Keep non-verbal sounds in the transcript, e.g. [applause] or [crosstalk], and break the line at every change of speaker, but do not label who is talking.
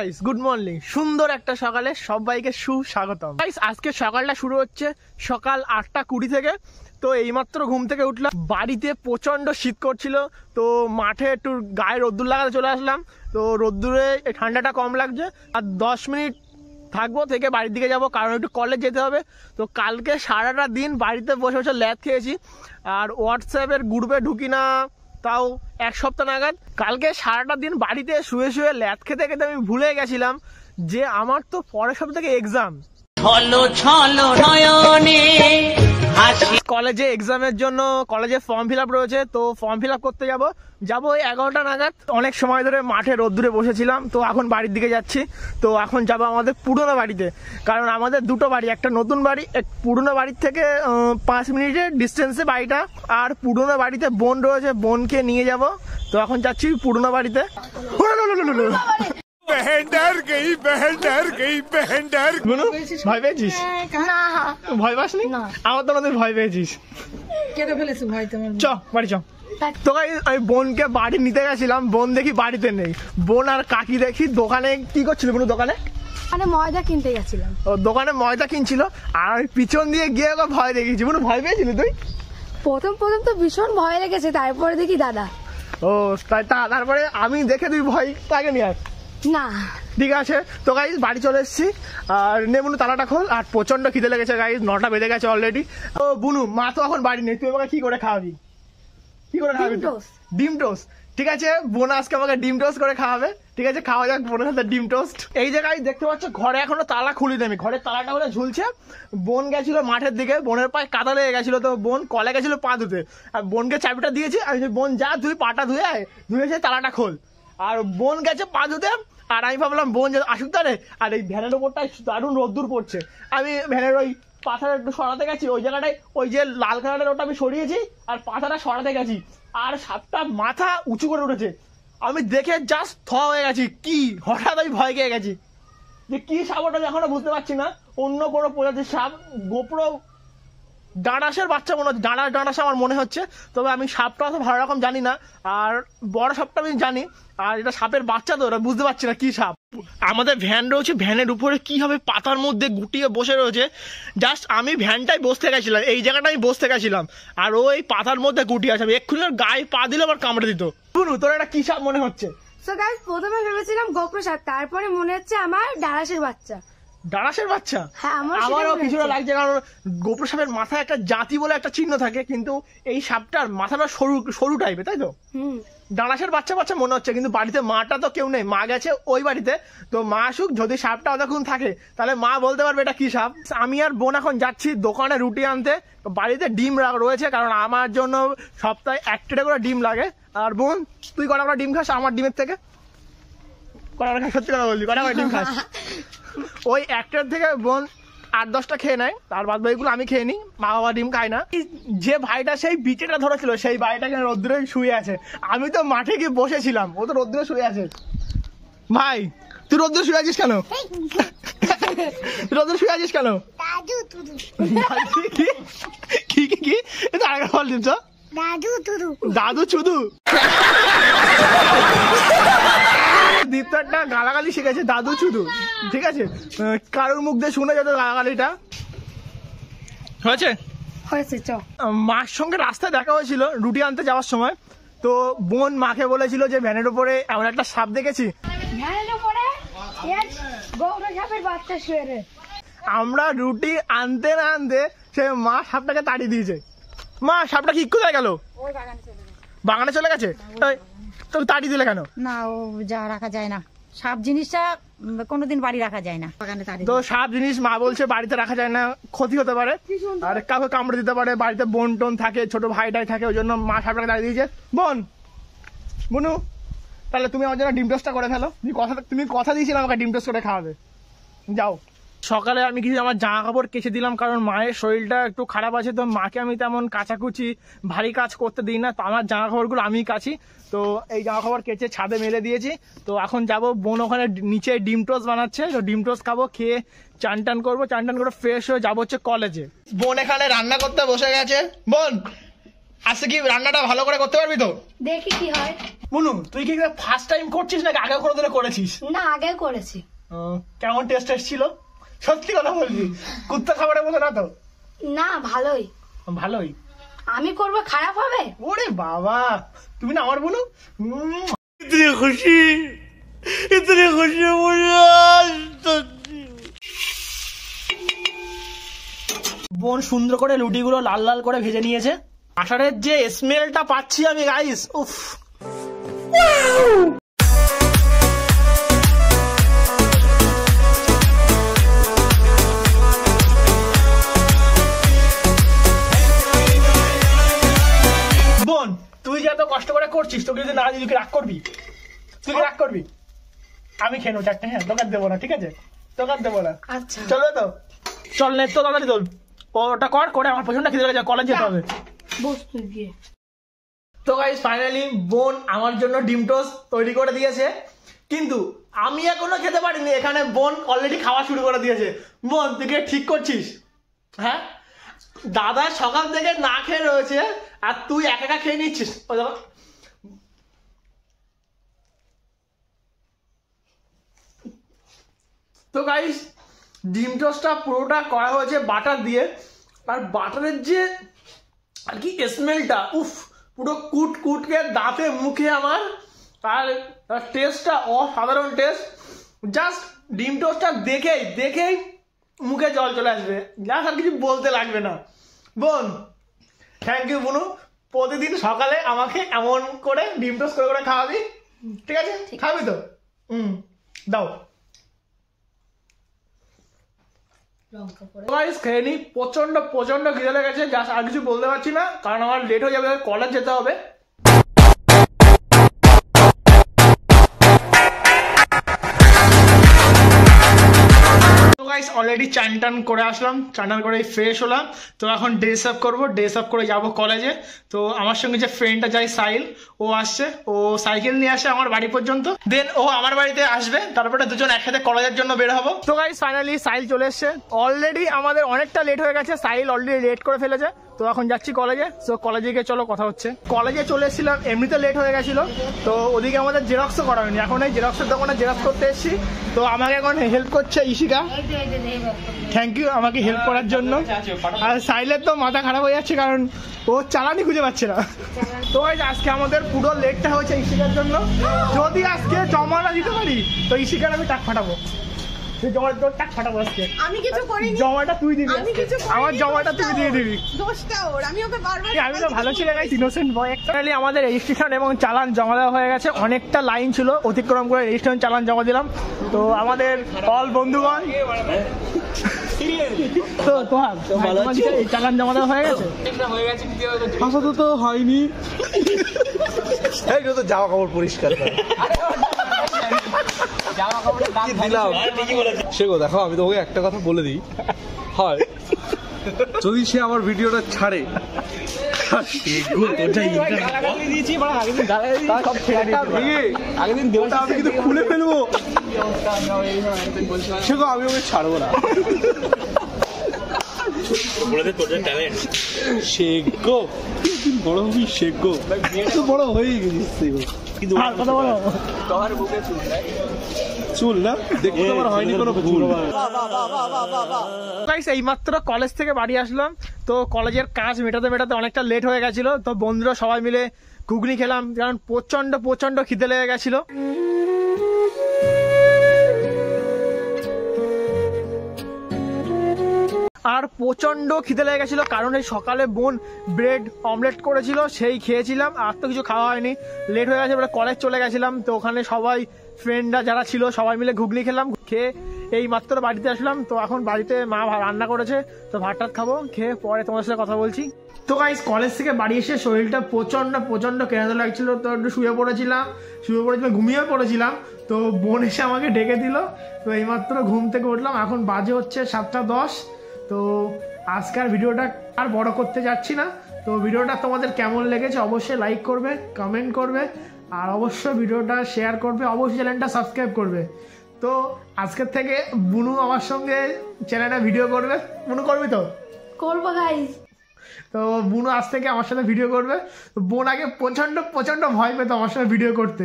Guys good morning সুন্দর একটা সকালে সবাইকে সুস্বাগতম গাইস আজকে সকালটা শুরু হচ্ছে সকাল আটটা কুড়ি থেকে তো এইমাত্র ঘুম থেকে উঠলাম বাড়িতে প্রচণ্ড শীত করছিল তো মাঠে একটু গায়ে রোদ্দুর লাগাতে চলে আসলাম তো রোদ্দুরে ঠান্ডাটা কম লাগছে আর দশ মিনিট থাকবো থেকে বাড়ির দিকে যাব কারণ একটু কলেজ যেতে হবে তো কালকে সারাটা দিন বাড়িতে বসে বসে ল্যাব খেয়েছি আর হোয়াটসঅ্যাপের গ্রুপে ঢুকি না তাও এক সপ্তাহ নাগাদ কালকে সারাটা দিন বাড়িতে শুয়ে শুয়ে ল্যাদ খেতে খেতে আমি ভুলে গেছিলাম যে আমার তো পরের সপ্তাহে এক্সাম ছলো ছলো নয়নে কলেজে এক্সামের জন্য কলেজে ফর্ম ফিল আপ রয়েছে তো ফর্ম ফিল আপ করতে যাব যাবো ওই এগারোটা নাগাদ অনেক সময় ধরে মাঠে রোদ্দুরে বসেছিলাম তো এখন বাড়ির দিকে যাচ্ছি তো এখন যাব আমাদের পুরনো বাড়িতে কারণ আমাদের দুটো বাড়ি একটা নতুন বাড়ি এক পুরনো বাড়ির থেকে পাঁচ মিনিটের ডিস্টেন্সে বাড়িটা আর পুরনো বাড়িতে বোন রয়েছে বোনকে নিয়ে যাব তো এখন যাচ্ছি পুরনো বাড়িতে बहन डर गई बहन डर गई बहन डर বুনু ভয় পেয়েছিস না ভয় পাসনি আমার তো আমাদের ভয় পেয়েছিস কেটে ফেলেছি ভয় তোমার চ বাড়ি চ তো আমি বোনকে বাড়ি নিতে গেছিলাম বোন দেখি বাড়িতে নেই বোন আর কাকি দেখি দোকানে কি করছিল বুনু দোকানে মানে ময়দা কিনতে গেছিলাম ও দোকানে ময়দা কিনছিল আর আমি পিছন দিয়ে গিয়ে ওকে ভয় দেখিয়েছি বুনু ভয় পেয়েছিলি তুই প্রথম প্রথম তো ভীষণ ভয় লেগেছে তারপরে দেখি দাদা ও তাই তারপরে আমি দেখে তুই ভয় তাকে নিয়ে আস না ঠিক আছে তো গাইজ বাড়ি চলে এসেছি আর নেমুনু তালাটা খোল আর প্রচন্ড খিদে লেগেছে গাইজ নটা বেজে গেছে অলরেডি ও বুনু মা তো এখন বাড়ি নেই তুই আমাকে কি করে খাওয়াবি কি করে খাওয়াবি ডিম টোস্ট ঠিক আছে বোন আজকে আমাকে ডিম টোস্ট করে খাওয়াবে ঠিক আছে খাওয়া যাক বোনের সাথে ডিম টোস্ট এই জায়গায় দেখতে পাচ্ছ ঘরে এখনো তালা খুলি নেমি ঘরের তালাটা বলে ঝুলছে বোন গেছিল মাঠের দিকে বোনের পায়ে কাদা লেগে গেছিল তো বোন কলে গেছিল পা ধুতে আর বোনকে চাবিটা দিয়েছি আমি বোন যা তুই পাটা ধুয়ে আয় ধুয়ে তালাটা খোল আর বোন গেছে পা দুতে আর আমি ভাবলাম বোন আসুক তারে আর এই ভ্যানের ওপরটাই দারুণ রোদ্দুর পড়ছে আমি ভ্যানের ওই পাথাটা একটু সরাতে গেছি ওই জায়গাটায় ওই যে লাল কালারের ওটা আমি সরিয়েছি আর পাথাটা সরাতে গেছি আর সাপটা মাথা উঁচু করে উঠেছে আমি দেখে জাস্ট থ হয়ে গেছি কি হঠাৎ আমি ভয় পেয়ে গেছি যে কি সাপ ওটা এখনো বুঝতে পারছি না অন্য কোনো প্রজাতির সাপ গোপ্রো ডাঁড়াসের বাচ্চা মনে হচ্ছে ডাঁড়া ডাঁড়াস আমার মনে হচ্ছে তবে আমি সাপটা অত ভালো রকম জানি না আর বড় সাপটা আমি জানি আর এটা সাপের বাচ্চা তো ওরা বুঝতে পারছি না কি সাপ আমাদের ভ্যান রয়েছে ভ্যানের উপরে কি হবে পাতার মধ্যে গুটিয়ে বসে রয়েছে জাস্ট আমি ভ্যানটাই বসতে গেছিলাম এই জায়গাটা আমি বসতে গেছিলাম আর ও এই পাতার মধ্যে গুটিয়ে আমি এক্ষুনি ওর গায়ে পা দিলে আবার কামড়ে দিত শুনু তোর এটা কি সাপ মনে হচ্ছে প্রথমে ভেবেছিলাম গোপ্র সাপ তারপরে মনে হচ্ছে আমার ডাঁড়াসের বাচ্চা ডানাসের বাচ্চা হ্যাঁ, আমারও কিছুটা লাগছে কারণ গোপুর সাপের মাথায় একটা জাতি বলে একটা চিহ্ন থাকে কিন্তু এই সাপটার মাথাটা সরু সরু টাইপের তাই তো ডানাসের বাচ্চা বাচ্চা মনে হচ্ছে কিন্তু বাড়িতে মাটা তো কেউ নেই মা গেছে ওই বাড়িতে তো মা আসুক যদি সাপটা অতক্ষণ থাকে তাহলে মা বলতে পারবে এটা কি সাপ আমি আর বোন এখন যাচ্ছি দোকানে রুটি আনতে বাড়িতে ডিম রয়েছে কারণ আমার জন্য সপ্তাহে এক করে ডিম লাগে আর বোন তুই কটা করে ডিম খাস আমার ডিমের থেকে কটা করে সত্যি কথা বলি কটা করে ডিম খাস [laughs] ওই একটার থেকে বোন আট দশটা খেয়ে নেয় তার বাদ বাকিগুলো আমি খেয়ে নিই মা বাবা ডিম খায় না যে ভাইটা সেই বিচেটা ধরেছিল সেই ভাইটা কিনা রোদ্রে শুয়ে আছে আমি তো মাঠে গিয়ে বসেছিলাম ও তো রোদ্রে শুয়ে আছে ভাই তুই রোদ্রে শুয়ে আছিস কেন রোদ্রে শুয়ে আছিস কেন কি কি কি আগে বল দিচ্ছ দাদু চুদু দাদু চুদু দীপ্তারটা গালাগালি শিখেছে দাদু চুদু ঠিক আছে কারোর মুখ দিয়ে শুনে যেত গালাগালিটা হয়েছে মার সঙ্গে রাস্তায় দেখা হয়েছিল রুটি আনতে যাওয়ার সময় তো বোন মাকে বলেছিল যে ভ্যানের উপরে এমন একটা সাপ দেখেছি আমরা রুটি আনতে না আনতে সে মা সাপটাকে তাড়িয়ে দিয়েছে মা সাপটা কি কোথায় গেল বাগানে চলে গেছে তবে তাড়ি দিলে কেন না ও যা রাখা যায় না সাপ জিনিসটা কোনোদিন বাড়ি রাখা যায় না তো সাপ জিনিস মা বলছে বাড়িতে রাখা যায় না ক্ষতি হতে পারে আর কাউকে কামড়ে দিতে পারে বাড়িতে বোন টোন থাকে ছোট ভাইটাই থাকে ওই জন্য মা সাপটাকে দাঁড়িয়ে দিয়েছে বোন বুনু তাহলে তুমি আমার জন্য ডিম টোস্টটা করে ফেলো তুমি কথা তুমি কথা দিয়েছিলে আমাকে ডিম টোস্ট করে খাওয়াবে যাও সকালে আমি কিছু আমার জামা কাপড় কেচে দিলাম কারণ মায়ের শরীরটা একটু খারাপ আছে তো মাকে আমি তেমন কাচাকুচি ভারী কাজ করতে দিই না তো আমার জামা কাপড়গুলো আমি কাছি তো এই জামা কাপড় কেচে ছাদে মেলে দিয়েছি তো এখন যাব বোন ওখানে নিচে ডিম টোস বানাচ্ছে তো ডিম টোস খাবো খেয়ে চান টান করবো চান টান করে ফ্রেশ হয়ে যাবো হচ্ছে কলেজে বোন এখানে রান্না করতে বসে গেছে বোন আজকে কি রান্নাটা ভালো করে করতে পারবি তো দেখি কি হয় বলুন তুই কি ফার্স্ট টাইম করছিস নাকি আগে কোনোদিনও করেছিস না আগে করেছি কেমন টেস্ট এসেছিল সত্যি কথা বলছি কুত্তা খাবারের মতো না তো না ভালোই ভালোই আমি করব খারাপ হবে ওরে বাবা তুমি না আমার বলো ইতনি খুশি ইতনি খুশি বোন সুন্দর করে লুটিগুলো লাল লাল করে ভেজে নিয়েছে আষাঢ়ের যে স্মেলটা পাচ্ছি আমি গাইস উফ করছিস তোকে যদি না দিই তুই রাগ করবি তুই রাগ করবি আমি খেয়ে নেবো চারটে হ্যাঁ তোকে দেবো না ঠিক আছে তোকে দেবো না আচ্ছা তো চল নে তো তাড়াতাড়ি চল ওটা কর করে আমার প্রচন্ড খিদে লেগেছে কলেজ যেতে হবে তো গাইস ফাইনালি বোন আমার জন্য ডিম টোস্ট তৈরি করে দিয়েছে কিন্তু আমি এখনো খেতে পারিনি এখানে বোন অলরেডি খাওয়া শুরু করে দিয়েছে বোন তুই ঠিক করছিস হ্যাঁ দাদা সকাল থেকে না খেয়ে রয়েছে আর তুই একা একা খেয়ে নিচ্ছিস ও দেখো তো গাইস ডিম টসটা পুরোটা করা হয়েছে বাটার দিয়ে আর বাটারের যে আর কি স্মেলটা উফ পুরো কুট কুটকে দাঁতে মুখে আমার আর টেস্টটা অসাধারণ টেস্ট জাস্ট ডিম টোস্টটা দেখেই দেখেই মুখে জল চলে আসবে জাস্ট আর কিছু বলতে লাগবে না বোন থ্যাংক ইউ বুনু প্রতিদিন সকালে আমাকে এমন করে ডিম টোস্ট করে করে খাওয়াবি ঠিক আছে খাবি তো হুম দাও গাইস খেয়ে নিই প্রচন্ড প্রচন্ড খিদে লেগেছে জাস্ট আর কিছু বলতে পারছি না কারণ আমার লেট হয়ে যাবে কলেজ যেতে হবে গাইস অলরেডি চান টান করে আসলাম চান টান করে ফ্রেশ হলাম তো এখন ড্রেস আপ করবো ড্রেস আপ করে যাব কলেজে তো আমার সঙ্গে যে ফ্রেন্ডটা যায় সাইল ও আসছে ও সাইকেল নিয়ে আসে আমার বাড়ি পর্যন্ত দেন ও আমার বাড়িতে আসবে তারপরে দুজন একসাথে কলেজের জন্য বের হবো তো গাইস ফাইনালি সাইল চলে এসছে অলরেডি আমাদের অনেকটা লেট হয়ে গেছে সাইল অলরেডি লেট করে ফেলেছে তো এখন যাচ্ছি কলেজে তো কলেজে গিয়ে চলো কথা হচ্ছে কলেজে চলে এসেছিলাম এমনিতে লেট হয়ে গেছিল তো ওদিকে আমাদের জেরক্সও করা হয়নি এখন এই জেরক্সের দোকানে জেরক্স করতে এসেছি তো আমাকে এখন হেল্প করছে ইশিকা থ্যাংক ইউ আমাকে হেল্প করার জন্য আর সাইলের তো মাথা খারাপ হয়ে যাচ্ছে কারণ ও চালানি খুঁজে পাচ্ছে না তো আজকে আমাদের পুরো লেটটা হয়েছে ইশিকার জন্য যদি আজকে না দিতে পারি তো ইশিকার আমি টাক ফাটাবো তুই আমি কিছু জমাটা তুই দিবি আমি কিছু আমার জমাটা তুই দিয়ে দিবি আমি তো ভালো আমাদের রেজিস্ট্রেশন এবং চালান জমা দেওয়া হয়ে গেছে অনেকটা লাইন ছিল অতিক্রম করে রেজিস্ট্রেশন চালান জমা দিলাম তো আমাদের অল বন্ধুগণ তো চালান জমা দেওয়া হয়ে গেছে হাসা তো হয়নি [laughs] এই তো জামা কাপড় পরিষ্কার [laughs] সে গো দেখো আমি তোমাকে একটা কথা বলে দিই হয় যদি সে আমার ভিডিওটা ছাড়ে খুলে ফেলবো সে আমি ওকে ছাড়বো না এই মাত্র বড় হবি বড় হয়ে হ্যাঁ? আমার হয়নি কোনো এইমাত্র কলেজ থেকে বাড়ি আসলাম তো কলেজের কাজ মেটাতে মেটাতে অনেকটা লেট হয়ে গেছিল তো বন্ধুরা সবাই মিলে ঘুগনি খেলাম কারণ প্রচন্ড প্রচন্ড খিদে লেগে গেছিলো আর প্রচণ্ড খিদে লেগে গেছিলো কারণ এই সকালে বোন ব্রেড অমলেট করেছিল সেই খেয়েছিলাম আর তো কিছু খাওয়া হয়নি লেট হয়ে গেছে আমরা কলেজ চলে গেছিলাম তো ওখানে সবাই ফ্রেন্ডরা যারা ছিল সবাই মিলে ঘুগলি খেলাম খেয়ে এই মাত্র বাড়িতে আসলাম তো এখন বাড়িতে মা রান্না করেছে তো ভাত টাত খাবো খেয়ে পরে তোমার সাথে কথা বলছি তো গাইজ কলেজ থেকে বাড়ি এসে শরীরটা প্রচণ্ড প্রচণ্ড কেনাতে লাগছিলো তো একটু শুয়ে পড়েছিলাম শুয়ে পড়েছিলাম ঘুমিয়ে পড়েছিলাম তো বোন এসে আমাকে ডেকে দিল তো এইমাত্র ঘুম থেকে উঠলাম এখন বাজে হচ্ছে সাতটা দশ তো আজকের ভিডিওটা আর বড় করতে যাচ্ছি না তো ভিডিওটা তোমাদের কেমন লেগেছে অবশ্যই লাইক করবে কমেন্ট করবে আর অবশ্যই ভিডিওটা শেয়ার করবে অবশ্যই চ্যানেলটা সাবস্ক্রাইব করবে তো আজকের থেকে বুনু আমার সঙ্গে চ্যানেলে ভিডিও করবে বুনু করবি তো করবো গাইজ তো বুনু আজ থেকে আমার সাথে ভিডিও করবে বোন আগে প্রচণ্ড প্রচণ্ড ভয় পেতো আমার সাথে ভিডিও করতে